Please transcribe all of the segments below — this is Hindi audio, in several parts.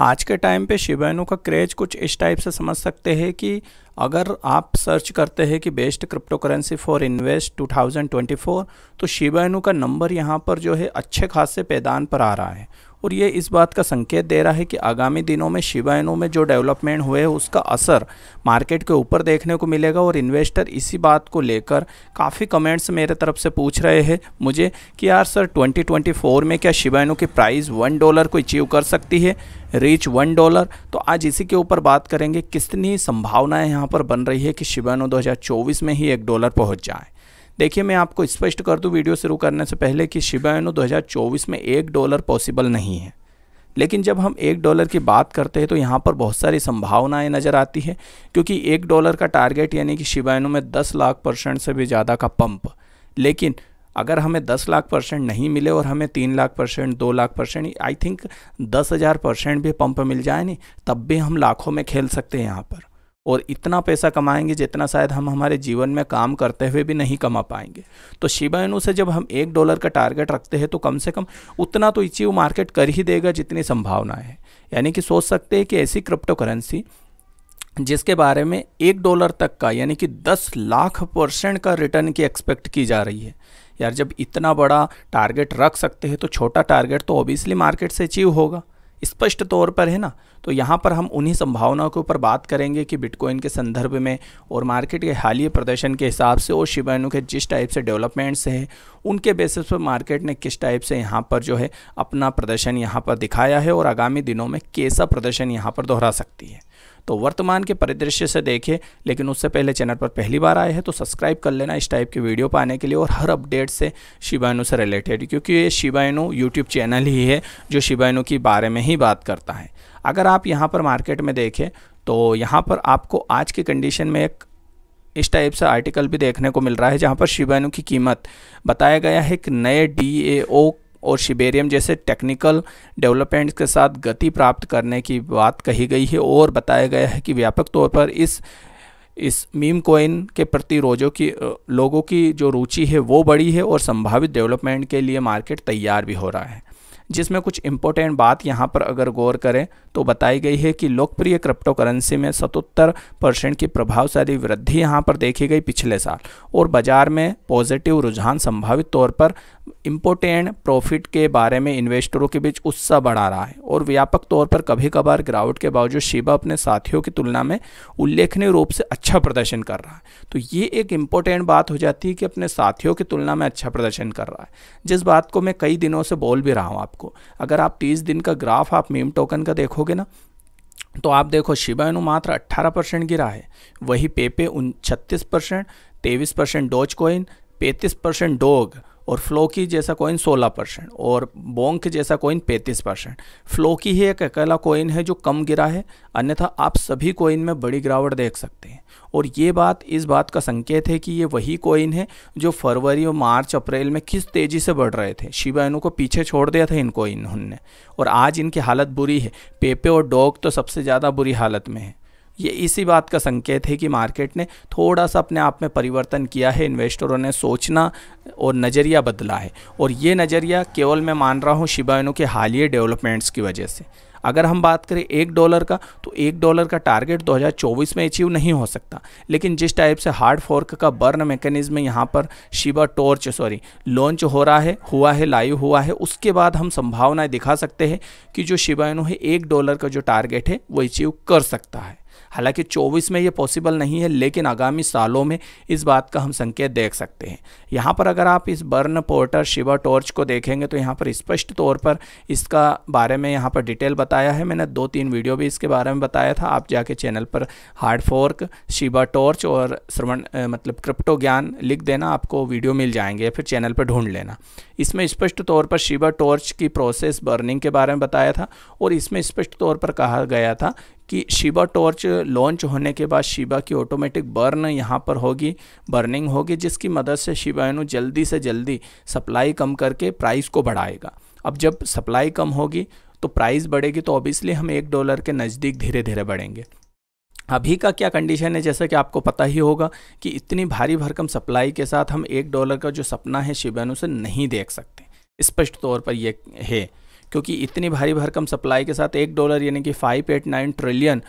आज के टाइम पे शिबेनो का क्रेज कुछ इस टाइप से समझ सकते हैं कि अगर आप सर्च करते हैं कि best crypto currency for invest 2024 तो शिबाइनू का नंबर यहाँ पर जो है अच्छे खासे पैदान पर आ रहा है और ये इस बात का संकेत दे रहा है कि आगामी दिनों में शिवायनों में जो डेवलपमेंट हुए हैं उसका असर मार्केट के ऊपर देखने को मिलेगा और इन्वेस्टर इसी बात को लेकर काफ़ी कमेंट्स मेरे तरफ से पूछ रहे हैं मुझे कि यार सर 2024 में क्या शिवायनों की प्राइस वन डॉलर को अचीव कर सकती है रीच वन डॉलर तो आज इसी के ऊपर बात करेंगे कितनी संभावनाएं यहाँ पर बन रही है कि शिवायनों दो में ही एक डॉलर पहुँच जाए देखिए मैं आपको स्पष्ट कर दूँ वीडियो शुरू करने से पहले कि शिबायनो 2024 में एक डॉलर पॉसिबल नहीं है लेकिन जब हम एक डॉलर की बात करते हैं तो यहाँ पर बहुत सारी संभावनाएं नज़र आती है क्योंकि एक डॉलर का टारगेट यानी कि शिबायनो में दस लाख परसेंट से भी ज़्यादा का पंप लेकिन अगर हमें दस लाख परसेंट नहीं मिले और हमें तीन लाख परसेंट दो लाख परसेंट आई थिंक दस हज़ार परसेंट भी पंप मिल जाए नहीं तब भी हम लाखों में खेल सकते हैं यहाँ पर और इतना पैसा कमाएंगे जितना शायद हम हमारे जीवन में काम करते हुए भी नहीं कमा पाएंगे तो शिबा इनू से जब हम एक डॉलर का टारगेट रखते हैं तो कम से कम उतना तो अचीव मार्केट कर ही देगा जितनी संभावनाएं हैं यानी कि सोच सकते हैं कि ऐसी क्रिप्टो करेंसी जिसके बारे में एक डॉलर तक का यानी कि दस लाख परसेंट का रिटर्न की एक्सपेक्ट की जा रही है यार जब इतना बड़ा टारगेट रख सकते हैं तो छोटा टारगेट तो ऑब्वियसली मार्केट से अचीव होगा स्पष्ट तौर पर है ना तो यहाँ पर हम उन्हीं संभावनाओं के ऊपर बात करेंगे कि बिटकॉइन के संदर्भ में और मार्केट के हालिया प्रदर्शन के हिसाब से और शिवानु के जिस टाइप से डेवलपमेंट्स हैं उनके बेसिस पर मार्केट ने किस टाइप से यहाँ पर जो है अपना प्रदर्शन यहाँ पर दिखाया है और आगामी दिनों में कैसा प्रदर्शन यहाँ पर दोहरा सकती है तो वर्तमान के परिदृश्य से देखें लेकिन उससे पहले चैनल पर पहली बार आए हैं तो सब्सक्राइब कर लेना इस टाइप के वीडियो पाने के लिए और हर अपडेट से शिवायनु से रिलेटेड क्योंकि ये शिवायनु यूट्यूब चैनल ही है जो शिवायनु के बारे में ही बात करता है अगर आप यहाँ पर मार्केट में देखें तो यहाँ पर आपको आज की कंडीशन में एक इस टाइप से आर्टिकल भी देखने को मिल रहा है जहाँ पर शिवायनु की कीमत बताया गया है कि नए डी ए और शिबेरियम जैसे टेक्निकल डेवलपमेंट्स के साथ गति प्राप्त करने की बात कही गई है और बताया गया है कि व्यापक तौर पर इस इस मीम कोइन के प्रति रोजों की लोगों की जो रुचि है वो बड़ी है और संभावित डेवलपमेंट के लिए मार्केट तैयार भी हो रहा है जिसमें कुछ इम्पोर्टेंट बात यहाँ पर अगर गौर करें तो बताई गई है कि लोकप्रिय क्रिप्टो करेंसी में सतहत्तर परसेंट की प्रभावशाली वृद्धि यहाँ पर देखी गई पिछले साल और बाजार में पॉजिटिव रुझान संभावित तौर पर इम्पोर्टेंट प्रॉफिट के बारे में इन्वेस्टरों के बीच उत्साह बढ़ा रहा है और व्यापक तौर पर कभी कभार ग्राउट के बावजूद शिबा अपने साथियों की तुलना में उल्लेखनीय रूप से अच्छा प्रदर्शन कर रहा है तो ये एक इम्पोर्टेंट बात हो जाती है कि अपने साथियों की तुलना में अच्छा प्रदर्शन कर रहा है जिस बात को मैं कई दिनों से बोल भी रहा हूँ आपको अगर आप तीस दिन का ग्राफ आप मीम टोकन का देखोगे ना तो आप देखो शिबा अनु मात्र अट्ठारह परसेंट गिरा है वही पेपे उन छत्तीस परसेंट तेईस परसेंट डोज कोइन पैंतीस परसेंट डोग और फ्लोकी जैसा कोइन 16 परसेंट और बोंग जैसा कोइन 35 परसेंट फ्लोकी ही एक अकेला कोइन है जो कम गिरा है अन्यथा आप सभी कोइन में बड़ी गिरावट देख सकते हैं और ये बात इस बात का संकेत है कि ये वही कोइन है जो फरवरी और मार्च अप्रैल में किस तेज़ी से बढ़ रहे थे शिवा को पीछे छोड़ दिया था इन कॉइन इन्होंने और आज इनकी हालत बुरी है पेपे और डॉग तो सबसे ज़्यादा बुरी हालत में है ये इसी बात का संकेत है कि मार्केट ने थोड़ा सा अपने आप में परिवर्तन किया है इन्वेस्टरों ने सोचना और नज़रिया बदला है और ये नज़रिया केवल मैं मान रहा हूँ शिबायनों के हालिया डेवलपमेंट्स की वजह से अगर हम बात करें एक डॉलर का तो एक डॉलर का टारगेट 2024 में अचीव नहीं हो सकता लेकिन जिस टाइप से हार्ड फोर्क का बर्न मैकेनिज्म यहाँ पर शिबा टॉर्च सॉरी लॉन्च हो रहा है हुआ है लाइव हुआ है उसके बाद हम संभावनाएं दिखा सकते हैं कि जो शिबाइनो है एक डॉलर का जो टारगेट है वो अचीव कर सकता है हालांकि 24 में ये पॉसिबल नहीं है लेकिन आगामी सालों में इस बात का हम संकेत देख सकते हैं यहाँ पर अगर आप इस बर्न पोर्टर शिवा टॉर्च को देखेंगे तो यहाँ पर स्पष्ट तौर पर इसका बारे में यहाँ पर डिटेल बताया है मैंने दो तीन वीडियो भी इसके बारे में बताया था आप जाके चैनल पर हार्ड फोर्क शिवा टॉर्च और श्रवण मतलब क्रिप्टो ज्ञान लिख देना आपको वीडियो मिल जाएंगे या फिर चैनल पर ढूंढ लेना इसमें स्पष्ट तौर पर शिवा टॉर्च की प्रोसेस बर्निंग के बारे में बताया था और इसमें स्पष्ट तौर पर कहा गया था कि शिबा टॉर्च लॉन्च होने के बाद शिबा की ऑटोमेटिक बर्न यहाँ पर होगी बर्निंग होगी जिसकी मदद से शिबा इनू जल्दी से जल्दी सप्लाई कम करके प्राइस को बढ़ाएगा अब जब सप्लाई कम होगी तो प्राइस बढ़ेगी तो ऑब्वियसली हम एक डॉलर के नज़दीक धीरे धीरे बढ़ेंगे अभी का क्या कंडीशन है जैसा कि आपको पता ही होगा कि इतनी भारी भरकम सप्लाई के साथ हम एक डॉलर का जो सपना है शिबानु से नहीं देख सकते स्पष्ट तौर पर यह है क्योंकि इतनी भारी भरकम सप्लाई के साथ एक डॉलर यानी कि five eight nine trillion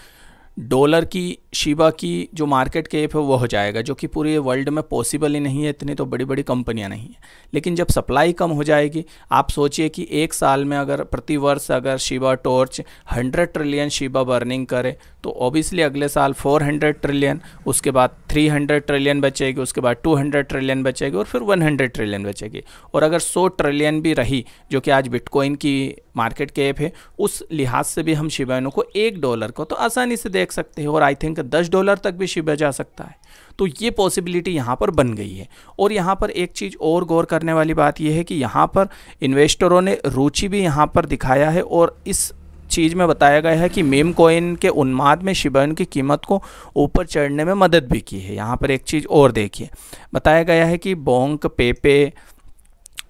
dollar की शिबा की जो मार्केट कैप है वो हो जाएगा जो कि पूरे वर्ल्ड में पॉसिबल ही नहीं है इतनी तो बड़ी बड़ी कंपनियां नहीं हैं लेकिन जब सप्लाई कम हो जाएगी आप सोचिए कि एक साल में अगर प्रति वर्ष अगर Shiba torch 100 trillion Shiba burning करे तो ऑब्वियसली अगले साल 400 ट्रिलियन उसके बाद 300 ट्रिलियन बचेगी उसके बाद 200 ट्रिलियन बचेगी और फिर 100 ट्रिलियन बचेगी और अगर 100 ट्रिलियन भी रही जो कि आज बिटकॉइन की मार्केट कैप है उस लिहाज से भी हम शिबाइनों को एक डॉलर को तो आसानी से देख देख सकते हैं और आई थिंक दस डॉलर तक भी शिबा जा सकता है तो ये पॉसिबिलिटी यहाँ पर बन गई है और यहाँ पर एक चीज़ और गौर करने वाली बात यह है कि यहाँ पर इन्वेस्टरों ने रुचि भी यहाँ पर दिखाया है और इस चीज़ में बताया गया है कि मेम कॉइन के उन्माद में शिबन की कीमत को ऊपर चढ़ने में मदद भी की है यहाँ पर एक चीज़ और देखिए बताया गया है कि Bonk Pepe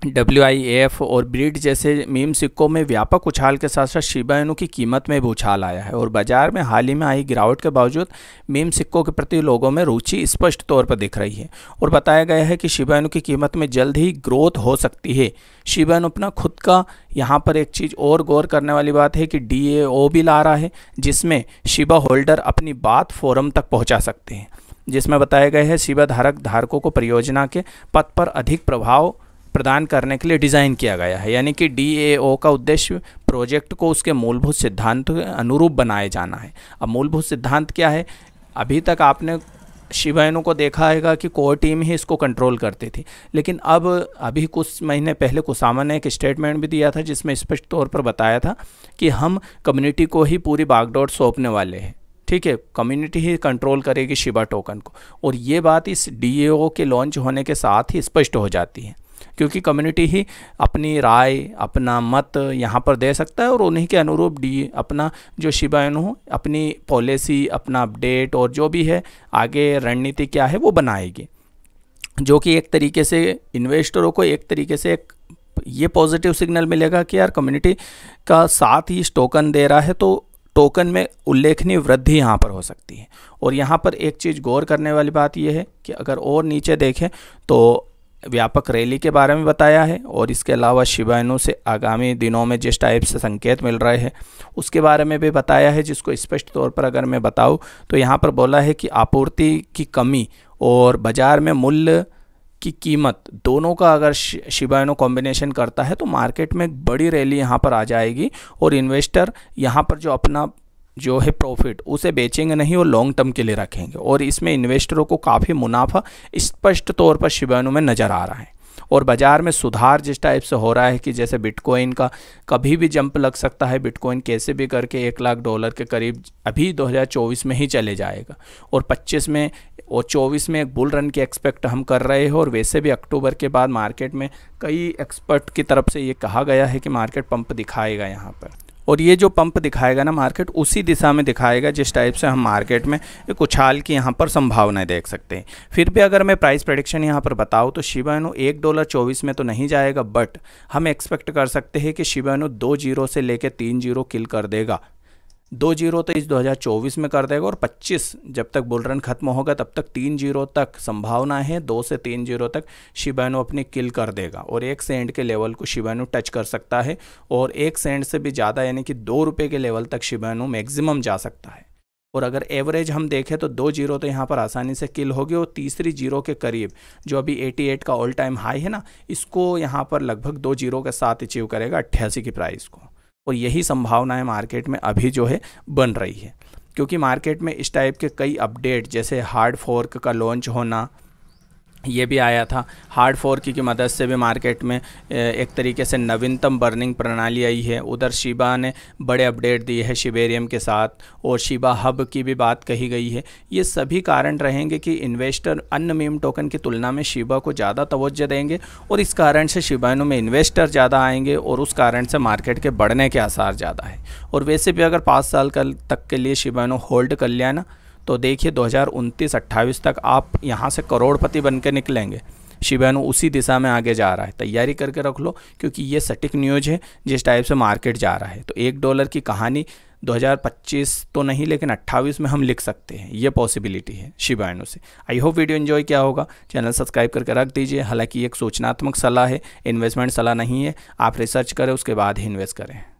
W I F और ब्रिड जैसे मीम सिक्कों में व्यापक उछाल के साथ साथ शिबा इनू की कीमत में भी उछाल आया है और बाजार में हाल ही में आई गिरावट के बावजूद मीम सिक्कों के प्रति लोगों में रुचि स्पष्ट तौर पर दिख रही है और बताया गया है कि शिबा इनू की कीमत में जल्द ही ग्रोथ हो सकती है शिबा इनू अपना खुद का यहाँ पर एक चीज़ और गौर करने वाली बात है कि डी ए ओ भी ला रहा है जिसमें शिबा होल्डर अपनी बात फोरम तक पहुँचा सकते हैं जिसमें बताया गया है शिबा धारक धारकों को परियोजना के पथ पर अधिक प्रभाव प्रदान करने के लिए डिज़ाइन किया गया है यानी कि डी का उद्देश्य प्रोजेक्ट को उसके मूलभूत सिद्धांत के अनुरूप बनाए जाना है अब मूलभूत सिद्धांत क्या है अभी तक आपने शिवायनों को देखा हैगा कि कोर टीम ही इसको कंट्रोल करती थी लेकिन अब अभी कुछ महीने पहले कुसामा ने एक स्टेटमेंट भी दिया था जिसमें स्पष्ट तौर पर बताया था कि हम कम्युनिटी को ही पूरी बागडोर सौंपने वाले हैं ठीक है कम्युनिटी ही कंट्रोल करेगी शिवा टोकन को और ये बात इस डीएओ के लॉन्च होने के साथ ही स्पष्ट हो जाती है क्योंकि कम्युनिटी ही अपनी राय अपना मत यहाँ पर दे सकता है और उन्हीं के अनुरूप डी अपना जो शिबायन हो अपनी पॉलिसी अपना अपडेट और जो भी है आगे रणनीति क्या है वो बनाएगी जो कि एक तरीके से इन्वेस्टरों को एक तरीके से एक ये पॉजिटिव सिग्नल मिलेगा कि यार कम्युनिटी का साथ ही टोकन दे रहा है तो टोकन में उल्लेखनीय वृद्धि यहाँ पर हो सकती है और यहाँ पर एक चीज़ गौर करने वाली बात यह है कि अगर और नीचे देखें तो व्यापक रैली के बारे में बताया है और इसके अलावा शिवायनु से आगामी दिनों में जिस टाइप से संकेत मिल रहे हैं उसके बारे में भी बताया है जिसको स्पष्ट तौर पर अगर मैं बताऊँ तो यहाँ पर बोला है कि आपूर्ति की कमी और बाज़ार में मूल्य की कीमत दोनों का अगर शिबाइनो कॉम्बिनेशन करता है तो मार्केट में एक बड़ी रैली यहाँ पर आ जाएगी और इन्वेस्टर यहाँ पर जो अपना जो है प्रॉफिट उसे बेचेंगे नहीं और लॉन्ग टर्म के लिए रखेंगे और इसमें इन्वेस्टरों को काफ़ी मुनाफा स्पष्ट तौर पर शिवानु में नज़र आ रहा है और बाज़ार में सुधार जिस टाइप से हो रहा है कि जैसे बिटकॉइन का कभी भी जंप लग सकता है बिटकॉइन कैसे भी करके एक लाख डॉलर के करीब अभी 2024 में ही चले जाएगा और 25 में और 24 में एक बुल रन की एक्सपेक्ट हम कर रहे हैं और वैसे भी अक्टूबर के बाद मार्केट में कई एक्सपर्ट की तरफ से ये कहा गया है कि मार्केट पंप दिखाएगा यहाँ पर और ये जो पंप दिखाएगा ना मार्केट उसी दिशा में दिखाएगा जिस टाइप से हम मार्केट में एक उछाल की यहाँ पर संभावनाएं देख सकते हैं फिर भी अगर मैं प्राइस प्रडिक्शन यहाँ पर बताऊँ तो शिवानु एक डॉलर चौबीस में तो नहीं जाएगा बट हम एक्सपेक्ट कर सकते हैं कि शिवानु दो जीरो से लेकर तीन जीरो किल कर देगा दो जीरो तेईस तो दो हज़ार चौबीस में कर देगा और पच्चीस जब तक बुलरन खत्म होगा तब तक तीन जीरो तक संभावना है दो से तीन जीरो तक शिबानो अपनी किल कर देगा और एक सेंड के लेवल को शिबानो टच कर सकता है और एक सेंड से भी ज़्यादा यानी कि दो रुपये के लेवल तक शिबानो मैक्सिमम जा सकता है और अगर एवरेज हम देखें तो दो जीरो तो यहाँ पर आसानी से किल होगी और तीसरी जीरो के करीब जो अभी 88 का ऑल टाइम हाई है ना इसको यहाँ पर लगभग दो जीरो के साथ अचीव करेगा अट्ठासी की प्राइस को और यही संभावनाएं मार्केट में अभी जो है बन रही है क्योंकि मार्केट में इस टाइप के कई अपडेट जैसे हार्ड फोर्क का लॉन्च होना ये भी आया था हार्ड फोर की मदद से भी मार्केट में एक तरीके से नवीनतम बर्निंग प्रणाली आई है उधर शिबा ने बड़े अपडेट दिए हैं शिबेरियम के साथ और शिबा हब की भी बात कही गई है ये सभी कारण रहेंगे कि इन्वेस्टर अन्य मीम टोकन की तुलना में शिबा को ज़्यादा तोज्जह देंगे और इस कारण से शिबानु में इन्वेस्टर ज़्यादा आएंगे और उस कारण से मार्केट के बढ़ने के आसार ज़्यादा है और वैसे भी अगर पाँच साल कल तक के लिए शिबानु होल्ड कर लिया ना तो देखिए 2029-28 तक आप यहाँ से करोड़पति बन के निकलेंगे शिवानु उसी दिशा में आगे जा रहा है तैयारी करके रख लो क्योंकि ये सटीक न्यूज है जिस टाइप से मार्केट जा रहा है तो एक डॉलर की कहानी 2025 तो नहीं लेकिन 28 में हम लिख सकते हैं ये पॉसिबिलिटी है शिवायनु से आई होप वीडियो एंजॉय क्या होगा चैनल सब्सक्राइब करके रख दीजिए हालांकि एक सूचनात्मक सलाह है इन्वेस्टमेंट सलाह नहीं है आप रिसर्च करें उसके बाद ही इन्वेस्ट करें